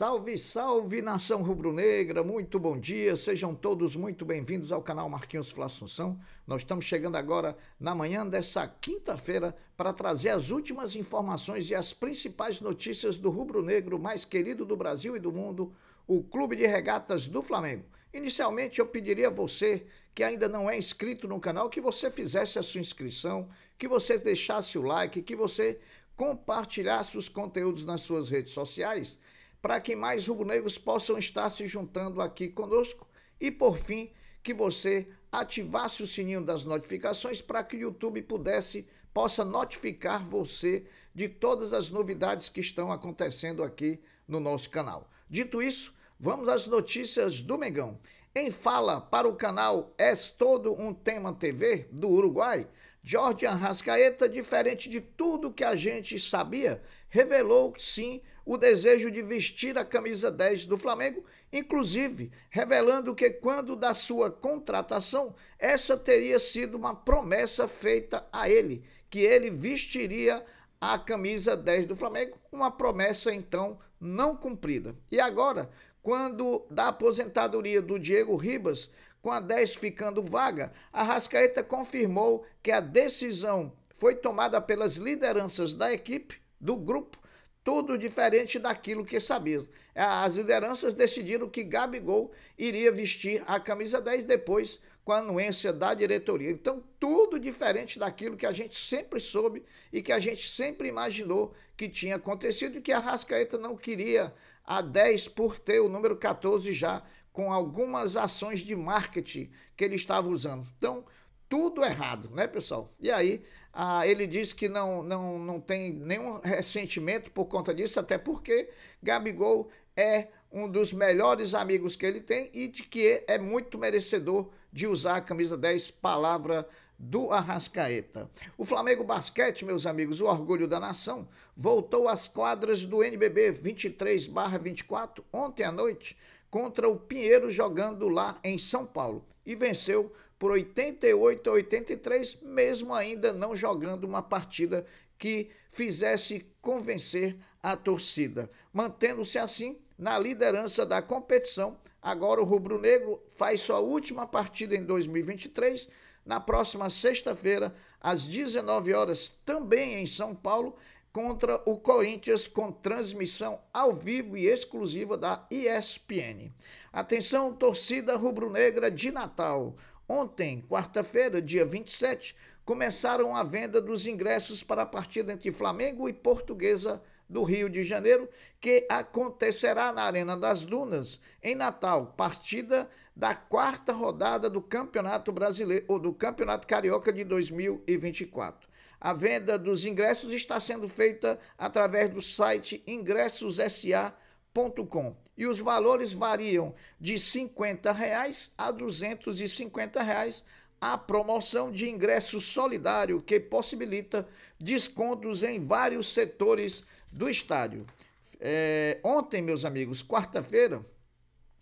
Salve, salve nação rubro-negra, muito bom dia, sejam todos muito bem-vindos ao canal Marquinhos Flá Assunção. Nós estamos chegando agora na manhã dessa quinta-feira para trazer as últimas informações e as principais notícias do rubro-negro mais querido do Brasil e do mundo, o Clube de Regatas do Flamengo. Inicialmente, eu pediria a você que ainda não é inscrito no canal que você fizesse a sua inscrição, que você deixasse o like, que você compartilhasse os conteúdos nas suas redes sociais para que mais rubro-negros possam estar se juntando aqui conosco e, por fim, que você ativasse o sininho das notificações para que o YouTube pudesse possa notificar você de todas as novidades que estão acontecendo aqui no nosso canal. Dito isso, vamos às notícias do Mengão. Em fala para o canal És Todo um Tema TV do Uruguai, Jorge Arrascaeta, diferente de tudo que a gente sabia, revelou sim o desejo de vestir a camisa 10 do Flamengo, inclusive revelando que quando da sua contratação, essa teria sido uma promessa feita a ele, que ele vestiria a camisa 10 do Flamengo, uma promessa então não cumprida. E agora, quando da aposentadoria do Diego Ribas, com a 10 ficando vaga, a Rascaeta confirmou que a decisão foi tomada pelas lideranças da equipe, do grupo, tudo diferente daquilo que sabia. É, as lideranças decidiram que Gabigol iria vestir a camisa 10 depois com a anuência da diretoria. Então, tudo diferente daquilo que a gente sempre soube e que a gente sempre imaginou que tinha acontecido e que a Rascaeta não queria a 10 por ter o número 14 já com algumas ações de marketing que ele estava usando. Então, tudo errado, né, pessoal? E aí, ah, ele diz que não, não, não tem nenhum ressentimento por conta disso, até porque Gabigol é um dos melhores amigos que ele tem e de que é muito merecedor de usar a camisa 10, palavra do Arrascaeta. O Flamengo Basquete, meus amigos, o orgulho da nação, voltou às quadras do NBB 23/24 ontem à noite contra o Pinheiro jogando lá em São Paulo e venceu por 88 a 83, mesmo ainda não jogando uma partida que fizesse convencer a torcida. Mantendo-se assim na liderança da competição, agora o Rubro Negro faz sua última partida em 2023. Na próxima sexta-feira, às 19 horas, também em São Paulo, contra o Corinthians com transmissão ao vivo e exclusiva da ESPN. Atenção, torcida rubro-negra de Natal. Ontem, quarta-feira, dia 27, começaram a venda dos ingressos para a partida entre Flamengo e Portuguesa do Rio de Janeiro, que acontecerá na Arena das Dunas, em Natal, partida da quarta rodada do Campeonato Brasileiro ou do Campeonato Carioca de 2024. A venda dos ingressos está sendo feita através do site ingressossa.com e os valores variam de R$ 50 reais a R$ 250 reais a promoção de ingresso solidário que possibilita descontos em vários setores do estádio. É, ontem, meus amigos, quarta-feira,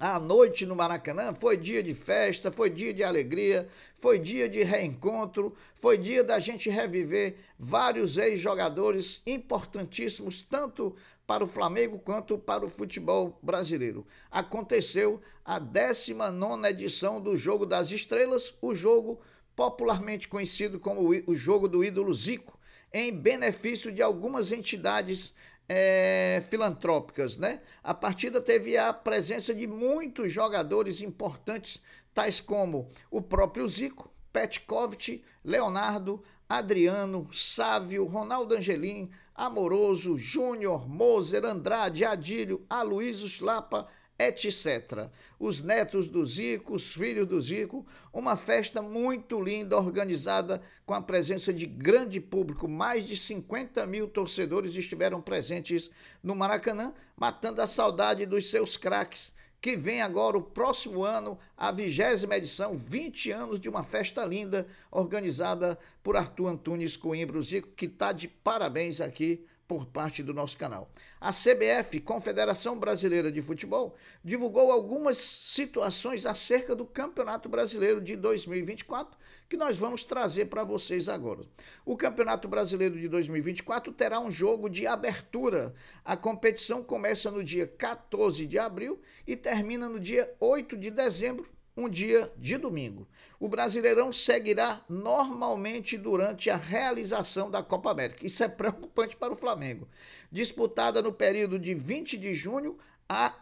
à noite no Maracanã foi dia de festa, foi dia de alegria, foi dia de reencontro, foi dia da gente reviver vários ex-jogadores importantíssimos, tanto para o Flamengo quanto para o futebol brasileiro. Aconteceu a 19 edição do Jogo das Estrelas, o jogo popularmente conhecido como o Jogo do Ídolo Zico, em benefício de algumas entidades é, filantrópicas, né? A partida teve a presença de muitos jogadores importantes, tais como o próprio Zico, Petkovic, Leonardo, Adriano, Sávio, Ronaldo Angelim, Amoroso, Júnior, Moser, Andrade, Adílio, Aloysio Slapa, etc. Os netos do Zico, os filhos do Zico, uma festa muito linda, organizada com a presença de grande público. Mais de 50 mil torcedores estiveram presentes no Maracanã, matando a saudade dos seus craques que vem agora o próximo ano, a vigésima edição, 20 anos de uma festa linda, organizada por Arthur Antunes Coimbra Zico, que está de parabéns aqui por parte do nosso canal. A CBF, Confederação Brasileira de Futebol, divulgou algumas situações acerca do Campeonato Brasileiro de 2024 que nós vamos trazer para vocês agora. O Campeonato Brasileiro de 2024 terá um jogo de abertura. A competição começa no dia 14 de abril e termina no dia 8 de dezembro um dia de domingo. O Brasileirão seguirá normalmente durante a realização da Copa América. Isso é preocupante para o Flamengo. Disputada no período de 20 de junho a,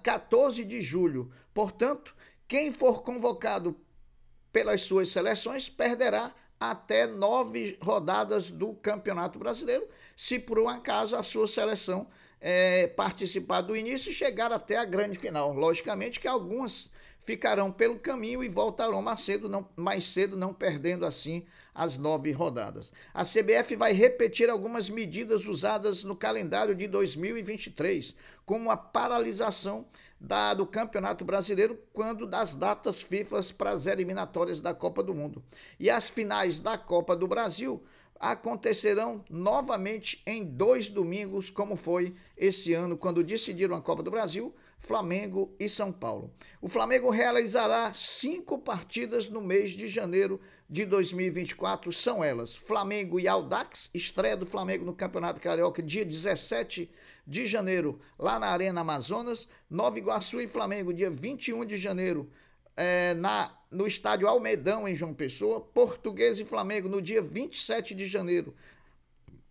14 de julho. Portanto, quem for convocado pelas suas seleções, perderá até nove rodadas do Campeonato Brasileiro, se por um acaso a sua seleção é, participar do início e chegar até a grande final. Logicamente que algumas ficarão pelo caminho e voltarão mais cedo, não, mais cedo, não perdendo assim as nove rodadas. A CBF vai repetir algumas medidas usadas no calendário de 2023, como a paralisação da, do Campeonato Brasileiro quando das datas FIFA para as eliminatórias da Copa do Mundo. E as finais da Copa do Brasil acontecerão novamente em dois domingos, como foi esse ano, quando decidiram a Copa do Brasil. Flamengo e São Paulo. O Flamengo realizará cinco partidas no mês de janeiro de 2024. São elas: Flamengo e Aldax, estreia do Flamengo no Campeonato Carioca, dia 17 de janeiro, lá na Arena Amazonas. Nova Iguaçu e Flamengo, dia 21 de janeiro. É, na, no estádio Almedão, em João Pessoa, Português e Flamengo, no dia 27 de janeiro,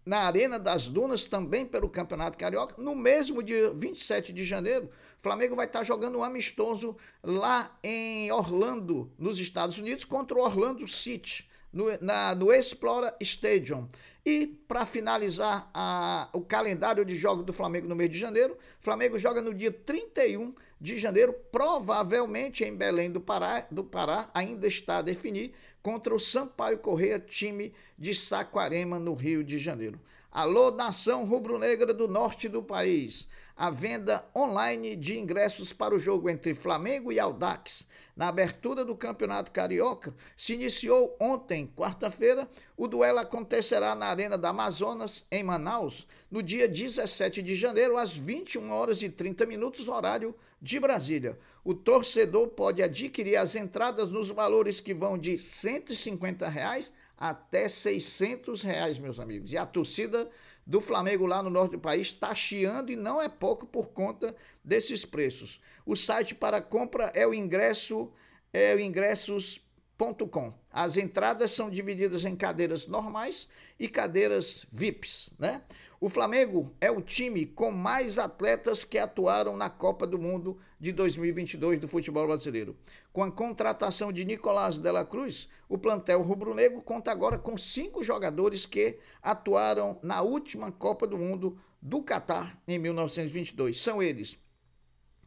na Arena das Dunas, também pelo Campeonato Carioca, no mesmo dia 27 de janeiro, Flamengo vai estar jogando um amistoso lá em Orlando, nos Estados Unidos, contra o Orlando City. No, na, no Explora Stadium. E, para finalizar a, o calendário de jogos do Flamengo no mês de janeiro, Flamengo joga no dia 31 de janeiro, provavelmente em Belém do Pará, do Pará ainda está a definir, contra o Sampaio Correia, time de Saquarema, no Rio de Janeiro. Alô, nação rubro-negra do norte do país! a venda online de ingressos para o jogo entre Flamengo e Aldax. Na abertura do Campeonato Carioca, se iniciou ontem, quarta-feira. O duelo acontecerá na Arena da Amazonas, em Manaus, no dia 17 de janeiro, às 21 horas e 30 minutos, horário de Brasília. O torcedor pode adquirir as entradas nos valores que vão de R$ 150 reais até R$ 600, reais, meus amigos. E a torcida do Flamengo lá no norte do país está chiando e não é pouco por conta desses preços. O site para compra é o ingresso é o ingressos.com. As entradas são divididas em cadeiras normais e cadeiras VIPs, né? O Flamengo é o time com mais atletas que atuaram na Copa do Mundo de 2022 do futebol brasileiro, com a contratação de Nicolás Dela Cruz, o plantel rubro-negro conta agora com cinco jogadores que atuaram na última Copa do Mundo do Catar em 1922. São eles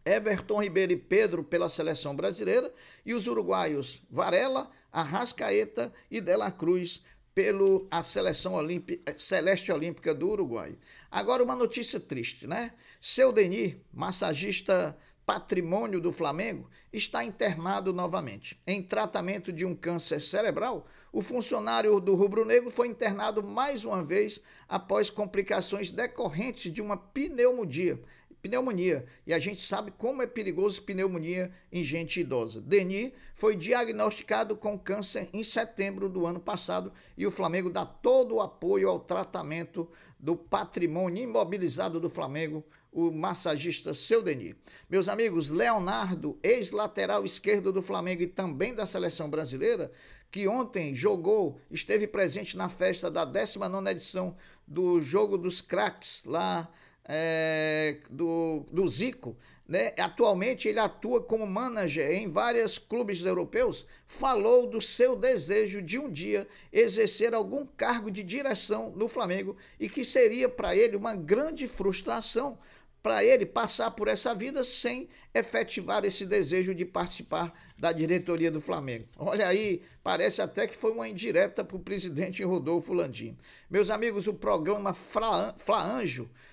Everton Ribeiro e Pedro pela seleção brasileira e os uruguaios Varela, Arrascaeta e Dela Cruz pelo a seleção eh, celeste olímpica do Uruguai. Agora uma notícia triste, né? Seu Denis, massagista patrimônio do Flamengo, está internado novamente. Em tratamento de um câncer cerebral, o funcionário do Rubro Negro foi internado mais uma vez após complicações decorrentes de uma pneumonia pneumonia. E a gente sabe como é perigoso pneumonia em gente idosa. Denis foi diagnosticado com câncer em setembro do ano passado e o Flamengo dá todo o apoio ao tratamento do patrimônio imobilizado do Flamengo, o massagista Seu Denis. Meus amigos, Leonardo, ex-lateral esquerdo do Flamengo e também da seleção brasileira, que ontem jogou, esteve presente na festa da 19 edição do Jogo dos Cracks lá é, do, do Zico, né? atualmente ele atua como manager em vários clubes europeus, falou do seu desejo de um dia exercer algum cargo de direção no Flamengo e que seria para ele uma grande frustração para ele passar por essa vida sem efetivar esse desejo de participar da diretoria do Flamengo. Olha aí, parece até que foi uma indireta para o presidente Rodolfo Landim. Meus amigos, o programa Fla,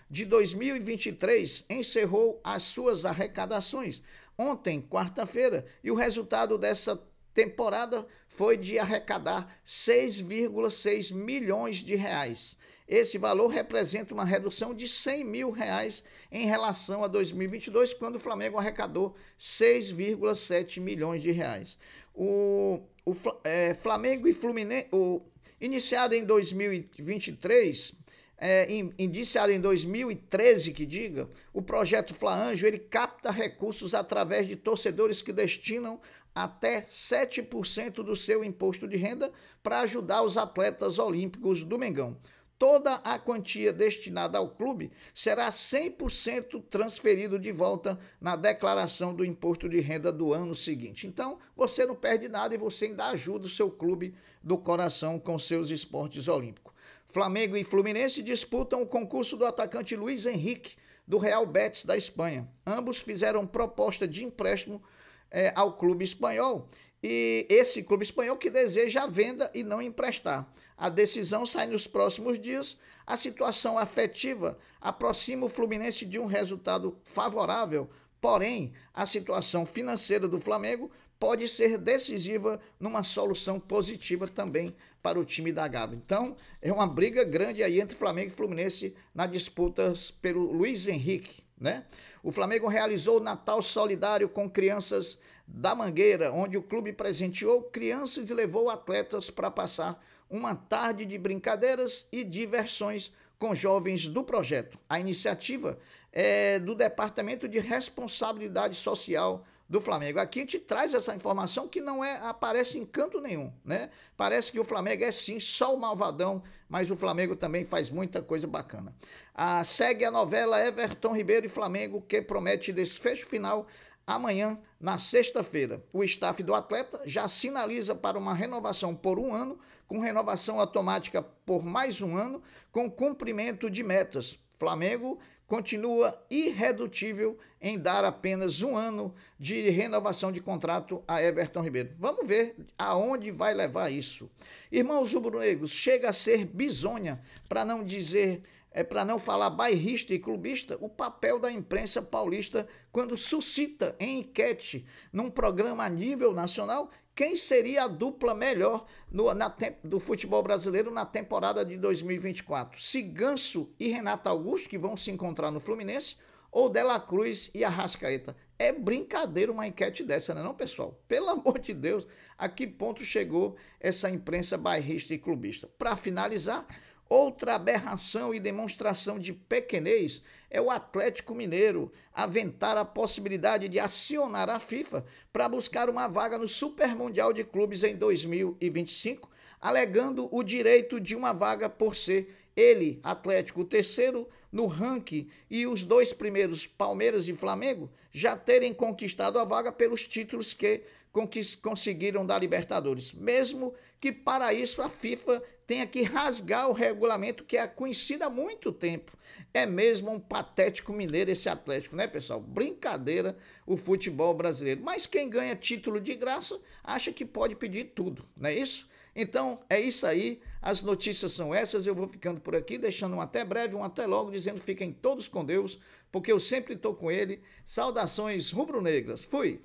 de 2023 encerrou as suas arrecadações ontem, quarta-feira, e o resultado dessa temporada foi de arrecadar 6,6 milhões de reais. Esse valor representa uma redução de 100 mil reais em relação a 2022, quando o Flamengo arrecadou 6,7 milhões de reais. O, o é, Flamengo e Fluminense, o, iniciado em 2023, é, indiciado em 2013, que diga, o projeto Flaanjo ele capta recursos através de torcedores que destinam até 7% do seu imposto de renda para ajudar os atletas olímpicos do Mengão. Toda a quantia destinada ao clube será 100% transferido de volta na declaração do imposto de renda do ano seguinte. Então, você não perde nada e você ainda ajuda o seu clube do coração com seus esportes olímpicos. Flamengo e Fluminense disputam o concurso do atacante Luiz Henrique, do Real Betis da Espanha. Ambos fizeram proposta de empréstimo é, ao clube espanhol e esse clube espanhol que deseja a venda e não emprestar. A decisão sai nos próximos dias. A situação afetiva aproxima o Fluminense de um resultado favorável Porém, a situação financeira do Flamengo pode ser decisiva numa solução positiva também para o time da Gávea. Então, é uma briga grande aí entre Flamengo e Fluminense na disputa pelo Luiz Henrique, né? O Flamengo realizou o Natal solidário com crianças da Mangueira, onde o clube presenteou crianças e levou atletas para passar uma tarde de brincadeiras e diversões com jovens do projeto. A iniciativa é do Departamento de Responsabilidade Social do Flamengo. Aqui a gente traz essa informação que não é aparece em canto nenhum, né? Parece que o Flamengo é sim só o malvadão, mas o Flamengo também faz muita coisa bacana. Ah, segue a novela Everton Ribeiro e Flamengo, que promete desfecho final Amanhã, na sexta-feira, o staff do atleta já sinaliza para uma renovação por um ano, com renovação automática por mais um ano, com cumprimento de metas. Flamengo continua irredutível em dar apenas um ano de renovação de contrato a Everton Ribeiro. Vamos ver aonde vai levar isso. Irmãos rubro-negros, chega a ser bisonha, para não dizer é para não falar bairrista e clubista, o papel da imprensa paulista quando suscita em enquete num programa a nível nacional quem seria a dupla melhor no, na, do futebol brasileiro na temporada de 2024. Se Ganso e Renato Augusto, que vão se encontrar no Fluminense, ou Dela Cruz e Arrascaeta. É brincadeira uma enquete dessa, não é não, pessoal? Pelo amor de Deus, a que ponto chegou essa imprensa bairrista e clubista? Para finalizar, Outra aberração e demonstração de pequenez é o Atlético Mineiro aventar a possibilidade de acionar a FIFA para buscar uma vaga no Super Mundial de Clubes em 2025, alegando o direito de uma vaga por ser ele, Atlético, o terceiro no ranking e os dois primeiros, Palmeiras e Flamengo, já terem conquistado a vaga pelos títulos que com que conseguiram da Libertadores, mesmo que para isso a FIFA tenha que rasgar o regulamento que é conhecido há muito tempo. É mesmo um patético mineiro esse Atlético, né, pessoal? Brincadeira o futebol brasileiro. Mas quem ganha título de graça acha que pode pedir tudo, não é isso? Então é isso aí, as notícias são essas. Eu vou ficando por aqui, deixando um até breve, um até logo, dizendo fiquem todos com Deus, porque eu sempre estou com Ele. Saudações rubro-negras. Fui!